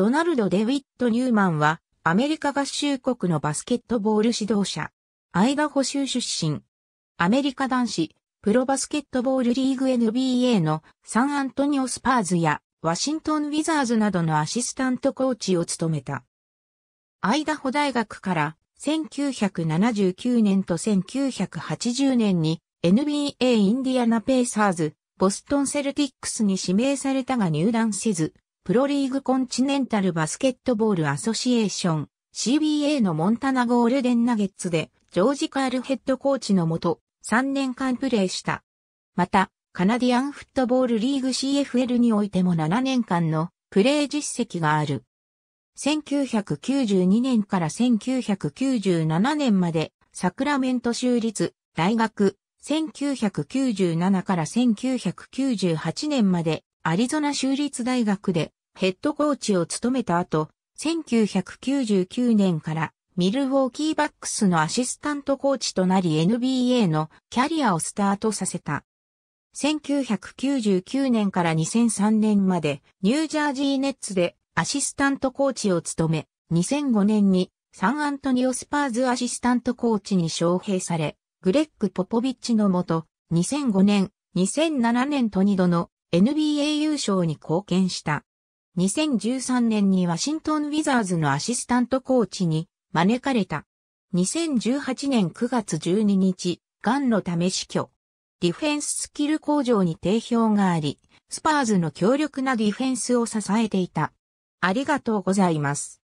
ドナルド・デウィット・ニューマンは、アメリカ合衆国のバスケットボール指導者。アイダホ州出身。アメリカ男子、プロバスケットボールリーグ NBA のサンアントニオ・スパーズやワシントン・ウィザーズなどのアシスタントコーチを務めた。アイダホ大学から1979年と1980年に NBA インディアナ・ペイサーズ、ボストン・セルティックスに指名されたが入団せず、プロリーグコンチネンタルバスケットボールアソシエーション CBA のモンタナゴールデンナゲッツでジョージ・カールヘッドコーチのもと3年間プレーした。また、カナディアンフットボールリーグ CFL においても7年間のプレー実績がある。1992年から1997年までサクラメント州立大学1997から1998年までアリゾナ州立大学でヘッドコーチを務めた後、1999年からミルウォーキーバックスのアシスタントコーチとなり NBA のキャリアをスタートさせた。1999年から2003年までニュージャージーネッツでアシスタントコーチを務め、2005年にサンアントニオスパーズアシスタントコーチに招聘され、グレッグ・ポポビッチのもと、2005年、2007年と2度の NBA 優勝に貢献した。2013年にワシントン・ウィザーズのアシスタントコーチに招かれた。2018年9月12日、ガンのため死去。ディフェンススキル向上に定評があり、スパーズの強力なディフェンスを支えていた。ありがとうございます。